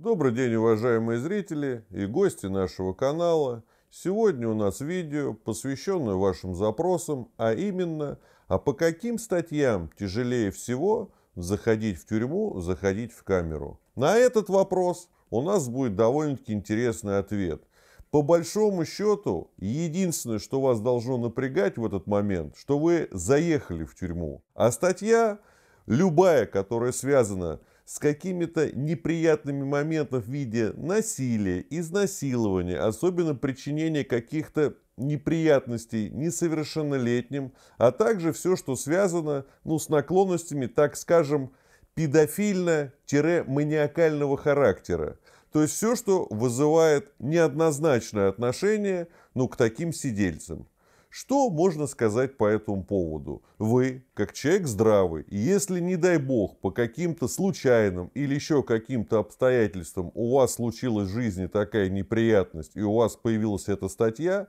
Добрый день, уважаемые зрители и гости нашего канала. Сегодня у нас видео, посвященное вашим запросам, а именно, а по каким статьям тяжелее всего заходить в тюрьму, заходить в камеру. На этот вопрос у нас будет довольно-таки интересный ответ. По большому счету, единственное, что вас должно напрягать в этот момент, что вы заехали в тюрьму. А статья, любая, которая связана с какими-то неприятными моментами в виде насилия, изнасилования, особенно причинения каких-то неприятностей несовершеннолетним, а также все, что связано ну, с наклонностями, так скажем, педофильно-маниакального характера. То есть все, что вызывает неоднозначное отношение ну, к таким сидельцам. Что можно сказать по этому поводу? Вы, как человек здравый, если, не дай бог, по каким-то случайным или еще каким-то обстоятельствам у вас случилась в жизни такая неприятность и у вас появилась эта статья,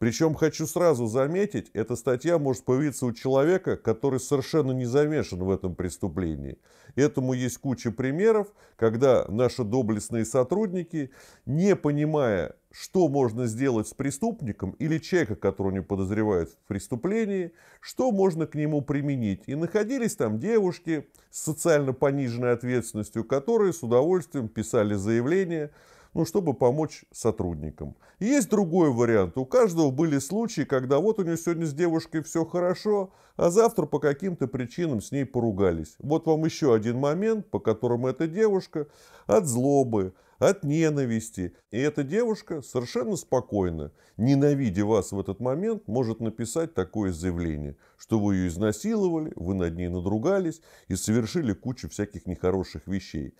причем хочу сразу заметить, эта статья может появиться у человека, который совершенно не замешан в этом преступлении. Этому есть куча примеров, когда наши доблестные сотрудники, не понимая, что можно сделать с преступником или человека, которого не подозревают в преступлении, что можно к нему применить. И находились там девушки с социально пониженной ответственностью, которые с удовольствием писали заявление, ну, чтобы помочь сотрудникам. Есть другой вариант. У каждого были случаи, когда вот у него сегодня с девушкой все хорошо, а завтра по каким-то причинам с ней поругались. Вот вам еще один момент, по которому эта девушка от злобы, от ненависти. И эта девушка совершенно спокойно, ненавидя вас в этот момент, может написать такое заявление, что вы ее изнасиловали, вы над ней надругались и совершили кучу всяких нехороших вещей.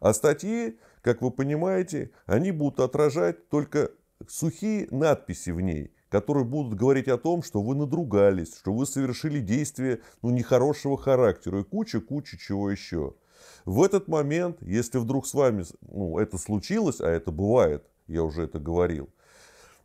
А статьи как вы понимаете, они будут отражать только сухие надписи в ней, которые будут говорить о том, что вы надругались, что вы совершили действия ну, нехорошего характера и куча-куча чего еще. В этот момент, если вдруг с вами ну, это случилось, а это бывает, я уже это говорил,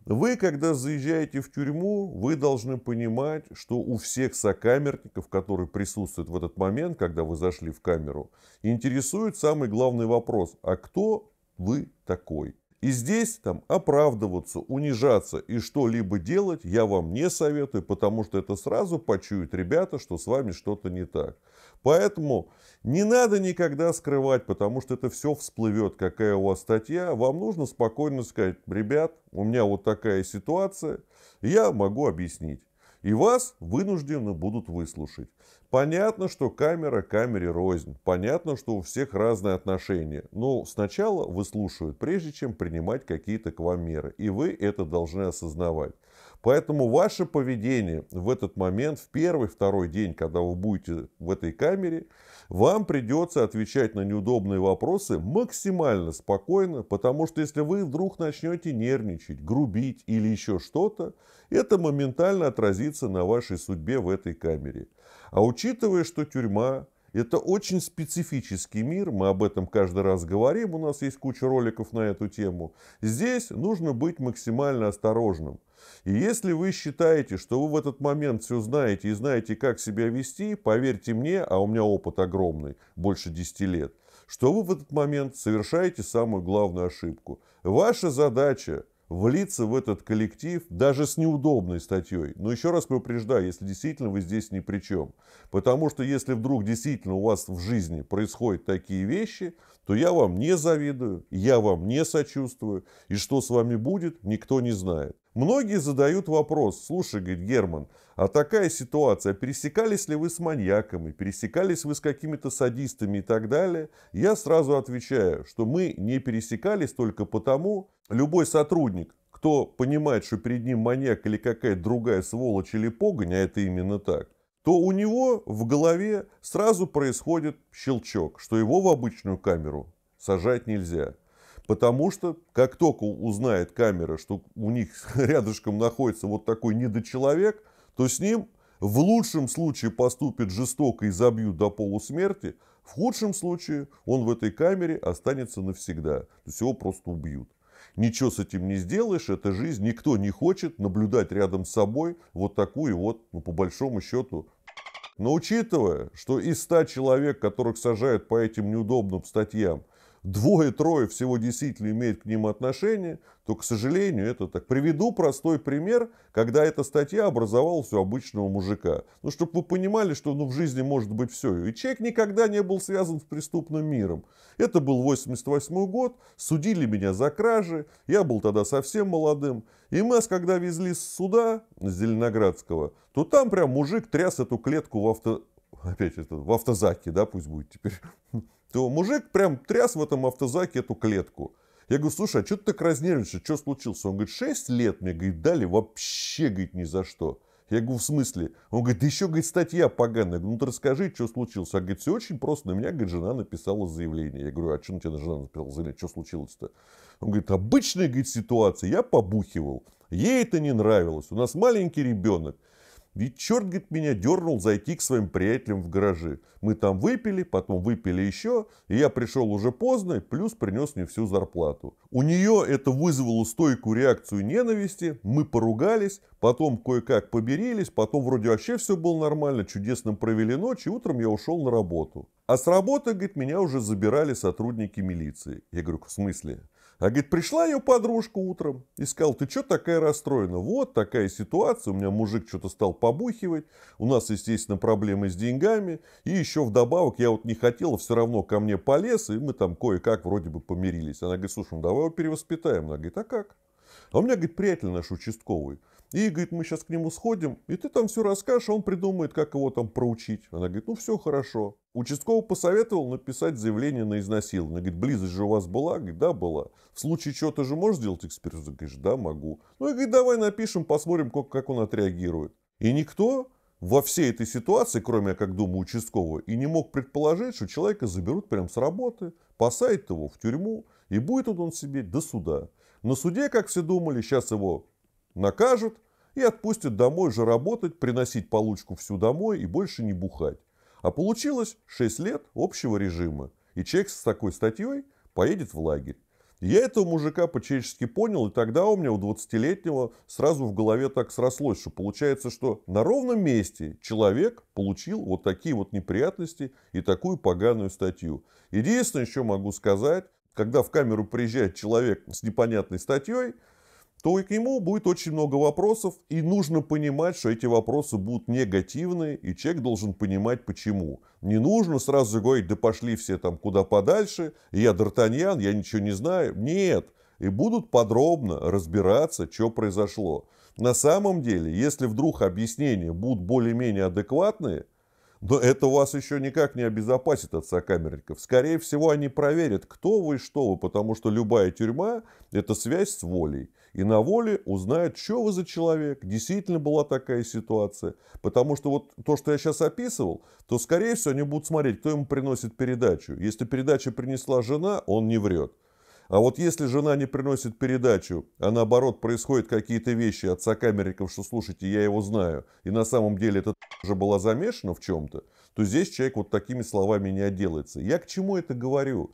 вы, когда заезжаете в тюрьму, вы должны понимать, что у всех сокамерников, которые присутствуют в этот момент, когда вы зашли в камеру, интересует самый главный вопрос, а кто вы такой? И здесь там оправдываться, унижаться и что-либо делать я вам не советую, потому что это сразу почуют ребята, что с вами что-то не так. Поэтому не надо никогда скрывать, потому что это все всплывет, какая у вас статья. Вам нужно спокойно сказать, ребят, у меня вот такая ситуация, я могу объяснить. И вас вынуждены будут выслушать. Понятно, что камера камере рознь. Понятно, что у всех разные отношения. Но сначала выслушивают, прежде чем принимать какие-то к вам меры. И вы это должны осознавать. Поэтому ваше поведение в этот момент, в первый, второй день, когда вы будете в этой камере, вам придется отвечать на неудобные вопросы максимально спокойно, потому что если вы вдруг начнете нервничать, грубить или еще что-то, это моментально отразится на вашей судьбе в этой камере. А учитывая, что тюрьма это очень специфический мир, мы об этом каждый раз говорим, у нас есть куча роликов на эту тему. Здесь нужно быть максимально осторожным. И если вы считаете, что вы в этот момент все знаете и знаете, как себя вести, поверьте мне, а у меня опыт огромный, больше 10 лет, что вы в этот момент совершаете самую главную ошибку. Ваша задача влиться в этот коллектив даже с неудобной статьей. Но еще раз предупреждаю, если действительно вы здесь ни при чем. Потому что если вдруг действительно у вас в жизни происходят такие вещи, то я вам не завидую, я вам не сочувствую. И что с вами будет, никто не знает. Многие задают вопрос, слушай, говорит Герман, а такая ситуация, пересекались ли вы с маньяками, пересекались вы с какими-то садистами и так далее? Я сразу отвечаю, что мы не пересекались только потому, любой сотрудник, кто понимает, что перед ним маньяк или какая-то другая сволочь или погонь, а это именно так, то у него в голове сразу происходит щелчок, что его в обычную камеру сажать нельзя. Потому что, как только узнает камера, что у них рядышком находится вот такой недочеловек, то с ним в лучшем случае поступит жестоко и забьют до полусмерти, в худшем случае он в этой камере останется навсегда. То есть его просто убьют. Ничего с этим не сделаешь, это жизнь. Никто не хочет наблюдать рядом с собой вот такую вот, ну, по большому счету, но учитывая, что из 100 человек, которых сажают по этим неудобным статьям, двое-трое всего действительно имеют к ним отношение, то, к сожалению, это так. Приведу простой пример, когда эта статья образовалась у обычного мужика. Ну, чтобы вы понимали, что ну, в жизни может быть все. И человек никогда не был связан с преступным миром. Это был 88 год, судили меня за кражи, я был тогда совсем молодым. И нас, когда везли с суда, с Зеленоградского, то там прям мужик тряс эту клетку в авто... Опять это, в автозаке, да, пусть будет теперь то мужик прям тряс в этом автозаке эту клетку. Я говорю, слушай, а что ты так разнервничался, что случилось? Он говорит, 6 лет мне, говорит, дали вообще, говорит, ни за что. Я говорю, в смысле? Он говорит, да еще, говорит, статья поганая. Я говорю, ну ты расскажи, что случилось. А говорит, все очень просто. На меня, говорит, жена написала заявление. Я говорю, а что на тебя жена написала заявление? Что случилось-то? Он говорит, обычная, говорит, ситуация. Я побухивал. Ей это не нравилось. У нас маленький ребенок. Ведь черт, говорит, меня дернул зайти к своим приятелям в гаражи. Мы там выпили, потом выпили еще, и я пришел уже поздно, плюс принес мне всю зарплату. У нее это вызвало стойкую реакцию ненависти, мы поругались, потом кое-как поберились, потом вроде вообще все было нормально, чудесно провели ночь, и утром я ушел на работу. А с работы, говорит, меня уже забирали сотрудники милиции. Я говорю, в смысле? А говорит, пришла ее подружка утром и сказала, ты что такая расстроена? Вот такая ситуация, у меня мужик что-то стал побухивать, у нас, естественно, проблемы с деньгами, и еще вдобавок я вот не хотела, все равно ко мне полез, и мы там кое-как вроде бы помирились. Она говорит, слушай, ну давай его перевоспитаем. Она говорит, а как? А у меня, говорит, приятель наш участковый, и, говорит, мы сейчас к нему сходим, и ты там все расскажешь, а он придумает, как его там проучить. Она говорит, ну все хорошо. Участковый посоветовал написать заявление на изнасилование. Она говорит, близость же у вас была? Говорит, да, была. В случае чего ты же можешь сделать экспертизу? говорит, да, могу. Ну, и говорит, давай напишем, посмотрим, как, как он отреагирует. И никто во всей этой ситуации, кроме, я как думаю, участкового, и не мог предположить, что человека заберут прямо с работы, посадят его в тюрьму, и будет он себе до суда. На суде, как все думали, сейчас его накажут и отпустят домой же работать, приносить получку всю домой и больше не бухать. А получилось 6 лет общего режима. И человек с такой статьей поедет в лагерь. Я этого мужика по-человечески понял, и тогда у меня у 20-летнего сразу в голове так срослось, что получается, что на ровном месте человек получил вот такие вот неприятности и такую поганую статью. Единственное, что могу сказать, когда в камеру приезжает человек с непонятной статьей, то к нему будет очень много вопросов, и нужно понимать, что эти вопросы будут негативные, и человек должен понимать, почему. Не нужно сразу говорить, да пошли все там куда подальше, я Д'Артаньян, я ничего не знаю. Нет, и будут подробно разбираться, что произошло. На самом деле, если вдруг объяснения будут более-менее адекватные, но это вас еще никак не обезопасит от сокамерников. Скорее всего, они проверят, кто вы и что вы, потому что любая тюрьма – это связь с волей. И на воле узнают, что вы за человек, действительно была такая ситуация. Потому что вот то, что я сейчас описывал, то, скорее всего, они будут смотреть, кто ему приносит передачу. Если передача принесла жена, он не врет. А вот если жена не приносит передачу, а наоборот происходят какие-то вещи от сокамерников, что слушайте, я его знаю, и на самом деле это уже была замешана в чем-то, то здесь человек вот такими словами не отделается. Я к чему это говорю?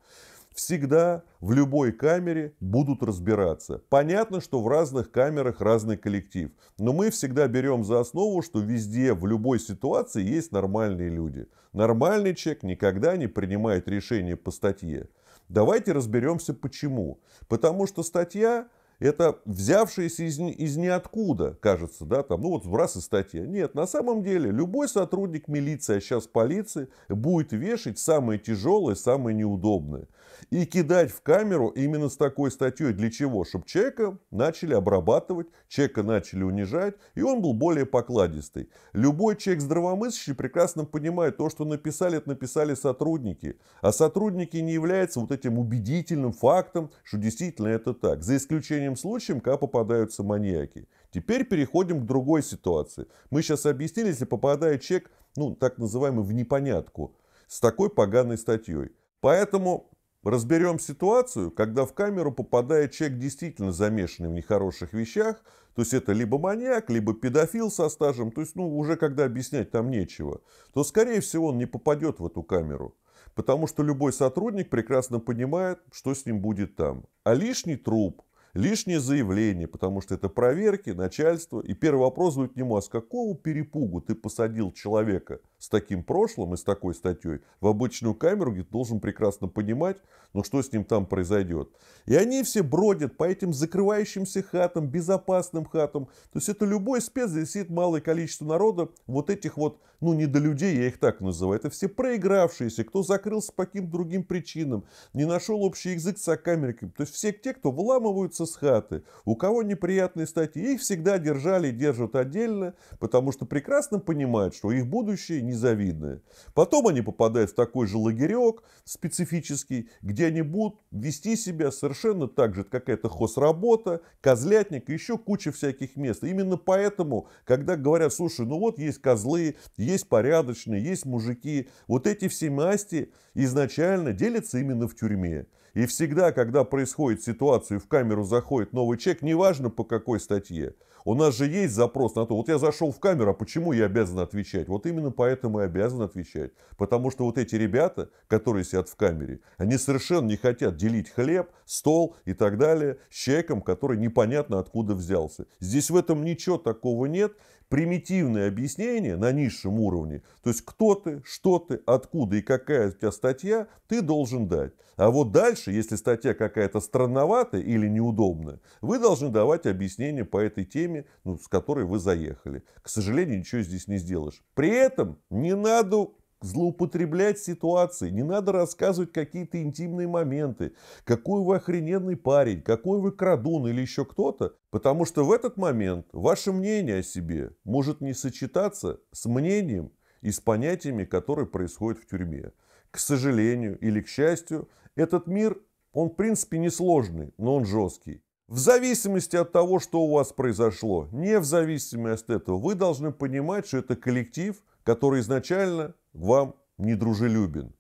всегда в любой камере будут разбираться. Понятно, что в разных камерах разный коллектив, но мы всегда берем за основу, что везде, в любой ситуации есть нормальные люди. Нормальный человек никогда не принимает решение по статье. Давайте разберемся почему. Потому что статья это взявшаяся из, из ниоткуда, кажется, да, там, ну вот раз и статья. Нет, на самом деле любой сотрудник милиции, а сейчас полиции, будет вешать самое тяжелое, самое неудобное и кидать в камеру именно с такой статьей. Для чего? Чтобы человека начали обрабатывать, человека начали унижать, и он был более покладистый. Любой человек здравомыслящий прекрасно понимает, то, что написали, это написали сотрудники. А сотрудники не являются вот этим убедительным фактом, что действительно это так. За исключением случаев, когда попадаются маньяки. Теперь переходим к другой ситуации. Мы сейчас объяснили, если попадает человек, ну, так называемый в непонятку, с такой поганой статьей. Поэтому Разберем ситуацию, когда в камеру попадает человек, действительно замешанный в нехороших вещах. То есть это либо маньяк, либо педофил со стажем. То есть, ну, уже когда объяснять там нечего. То, скорее всего, он не попадет в эту камеру. Потому что любой сотрудник прекрасно понимает, что с ним будет там. А лишний труп, лишнее заявление, потому что это проверки, начальство. И первый вопрос будет к нему, а с какого перепугу ты посадил человека – с таким прошлым и с такой статьей в обычную камеру говорит, должен прекрасно понимать, ну что с ним там произойдет. И они все бродят по этим закрывающимся хатам, безопасным хатам. То есть это любой спец, здесь сидит малое количество народа, вот этих вот, ну не до людей, я их так называю. Это все проигравшиеся, кто закрылся по каким-то другим причинам, не нашел общий язык с камериками. То есть все те, кто вламываются с хаты, у кого неприятные статьи, их всегда держали и держат отдельно, потому что прекрасно понимают, что их будущее незавидное. Потом они попадают в такой же лагерек специфический, где они будут вести себя совершенно так же, как это хозработа, козлятник и еще куча всяких мест. именно поэтому, когда говорят, слушай, ну вот есть козлы, есть порядочные, есть мужики, вот эти все масти изначально делятся именно в тюрьме. И всегда, когда происходит ситуация, в камеру заходит новый человек, неважно по какой статье, у нас же есть запрос на то, вот я зашел в камеру, а почему я обязан отвечать? Вот именно поэтому и обязан отвечать. Потому что вот эти ребята, которые сидят в камере, они совершенно не хотят делить хлеб, стол и так далее с человеком, который непонятно откуда взялся. Здесь в этом ничего такого нет примитивное объяснение на низшем уровне, то есть кто ты, что ты, откуда и какая у тебя статья, ты должен дать. А вот дальше, если статья какая-то странноватая или неудобная, вы должны давать объяснение по этой теме, ну, с которой вы заехали. К сожалению, ничего здесь не сделаешь. При этом не надо злоупотреблять ситуацией, не надо рассказывать какие-то интимные моменты, какой вы охрененный парень, какой вы крадун или еще кто-то, потому что в этот момент ваше мнение о себе может не сочетаться с мнением и с понятиями, которые происходят в тюрьме. К сожалению или к счастью, этот мир, он в принципе несложный, но он жесткий. В зависимости от того, что у вас произошло, не в зависимости от этого, вы должны понимать, что это коллектив, который изначально к вам недружелюбен.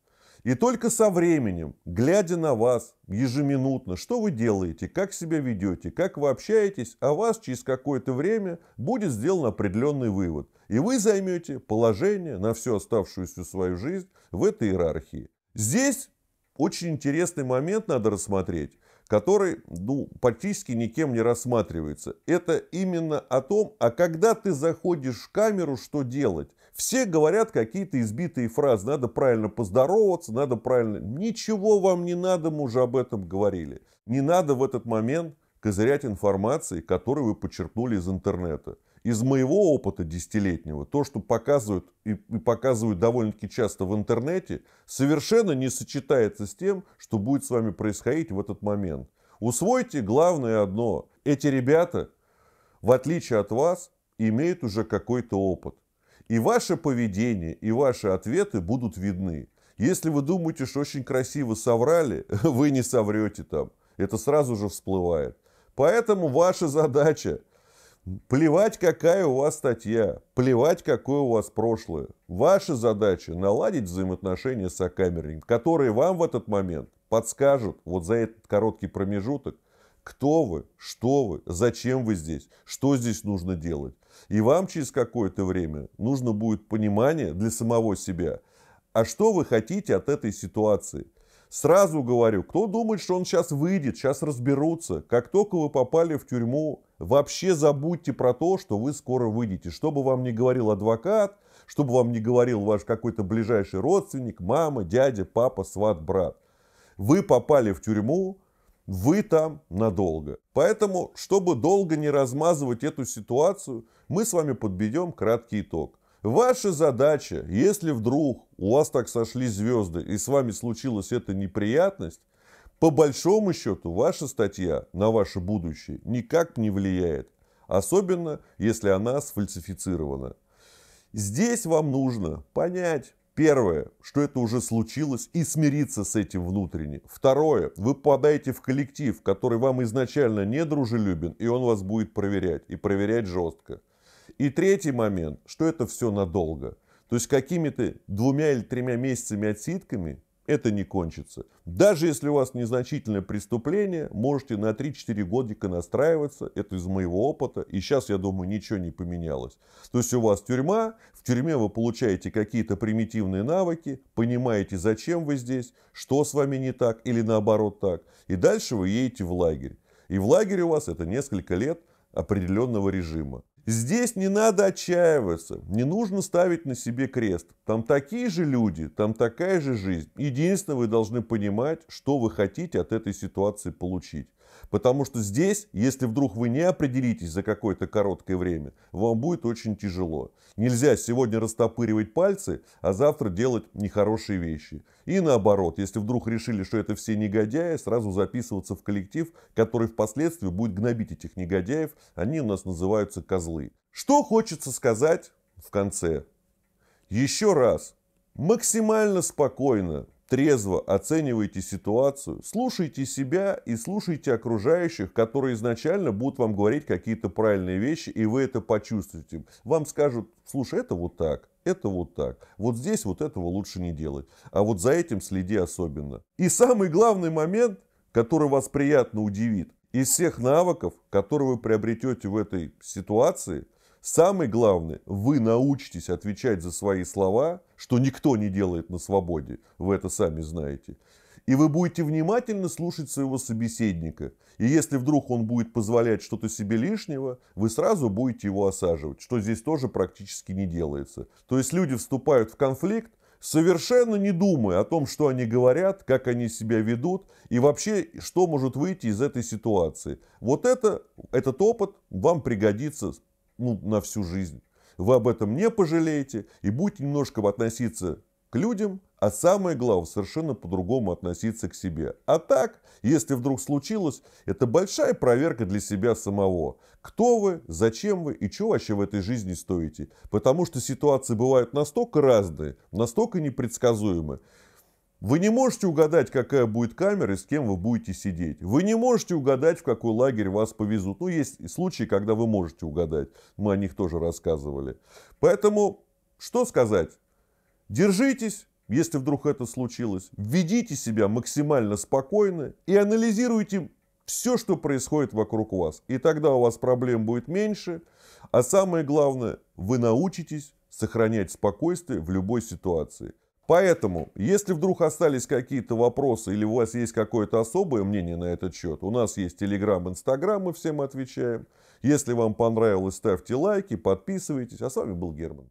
И только со временем, глядя на вас ежеминутно, что вы делаете, как себя ведете, как вы общаетесь, о а вас через какое-то время будет сделан определенный вывод. И вы займете положение на всю оставшуюся свою жизнь в этой иерархии. Здесь очень интересный момент надо рассмотреть, который ну, практически никем не рассматривается. Это именно о том, а когда ты заходишь в камеру, что делать. Все говорят какие-то избитые фразы. Надо правильно поздороваться, надо правильно... Ничего вам не надо, мы уже об этом говорили. Не надо в этот момент козырять информацией, которую вы подчеркнули из интернета. Из моего опыта десятилетнего, то, что показывают и показывают довольно-таки часто в интернете, совершенно не сочетается с тем, что будет с вами происходить в этот момент. Усвойте главное одно. Эти ребята, в отличие от вас, имеют уже какой-то опыт. И ваше поведение, и ваши ответы будут видны. Если вы думаете, что очень красиво соврали, вы не соврете там. Это сразу же всплывает. Поэтому ваша задача Плевать, какая у вас статья, плевать, какое у вас прошлое. Ваша задача наладить взаимоотношения с сокамерником, которые вам в этот момент подскажут, вот за этот короткий промежуток, кто вы, что вы, зачем вы здесь, что здесь нужно делать. И вам через какое-то время нужно будет понимание для самого себя, а что вы хотите от этой ситуации. Сразу говорю, кто думает, что он сейчас выйдет, сейчас разберутся. Как только вы попали в тюрьму, вообще забудьте про то, что вы скоро выйдете. Что бы вам ни говорил адвокат, что бы вам ни говорил ваш какой-то ближайший родственник, мама, дядя, папа, сват, брат. Вы попали в тюрьму, вы там надолго. Поэтому, чтобы долго не размазывать эту ситуацию, мы с вами подведем краткий итог. Ваша задача, если вдруг у вас так сошли звезды и с вами случилась эта неприятность, по большому счету ваша статья на ваше будущее никак не влияет. Особенно, если она сфальсифицирована. Здесь вам нужно понять, Первое, что это уже случилось, и смириться с этим внутренне. Второе, вы попадаете в коллектив, который вам изначально не дружелюбен, и он вас будет проверять, и проверять жестко. И третий момент, что это все надолго. То есть какими-то двумя или тремя месяцами отсидками это не кончится. Даже если у вас незначительное преступление, можете на 3-4 годика настраиваться. Это из моего опыта. И сейчас, я думаю, ничего не поменялось. То есть у вас тюрьма, в тюрьме вы получаете какие-то примитивные навыки, понимаете, зачем вы здесь, что с вами не так или наоборот так. И дальше вы едете в лагерь. И в лагере у вас это несколько лет определенного режима. Здесь не надо отчаиваться, не нужно ставить на себе крест. Там такие же люди, там такая же жизнь. Единственное, вы должны понимать, что вы хотите от этой ситуации получить. Потому что здесь, если вдруг вы не определитесь за какое-то короткое время, вам будет очень тяжело. Нельзя сегодня растопыривать пальцы, а завтра делать нехорошие вещи. И наоборот, если вдруг решили, что это все негодяи, сразу записываться в коллектив, который впоследствии будет гнобить этих негодяев. Они у нас называются козлы. Что хочется сказать в конце? Еще раз, максимально спокойно трезво оценивайте ситуацию, слушайте себя и слушайте окружающих, которые изначально будут вам говорить какие-то правильные вещи, и вы это почувствуете. Вам скажут, слушай, это вот так, это вот так. Вот здесь вот этого лучше не делать. А вот за этим следи особенно. И самый главный момент, который вас приятно удивит, из всех навыков, которые вы приобретете в этой ситуации – Самое главное, вы научитесь отвечать за свои слова, что никто не делает на свободе, вы это сами знаете. И вы будете внимательно слушать своего собеседника. И если вдруг он будет позволять что-то себе лишнего, вы сразу будете его осаживать, что здесь тоже практически не делается. То есть люди вступают в конфликт, совершенно не думая о том, что они говорят, как они себя ведут и вообще, что может выйти из этой ситуации. Вот это, этот опыт вам пригодится ну, на всю жизнь. Вы об этом не пожалеете и будете немножко относиться к людям, а самое главное, совершенно по-другому относиться к себе. А так, если вдруг случилось, это большая проверка для себя самого. Кто вы, зачем вы и что вообще в этой жизни стоите. Потому что ситуации бывают настолько разные, настолько непредсказуемы, вы не можете угадать, какая будет камера и с кем вы будете сидеть. Вы не можете угадать, в какой лагерь вас повезут. Ну, есть случаи, когда вы можете угадать. Мы о них тоже рассказывали. Поэтому, что сказать? Держитесь, если вдруг это случилось. Ведите себя максимально спокойно и анализируйте все, что происходит вокруг вас. И тогда у вас проблем будет меньше. А самое главное, вы научитесь сохранять спокойствие в любой ситуации. Поэтому, если вдруг остались какие-то вопросы или у вас есть какое-то особое мнение на этот счет, у нас есть Телеграм, Инстаграм, мы всем отвечаем. Если вам понравилось, ставьте лайки, подписывайтесь. А с вами был Герман.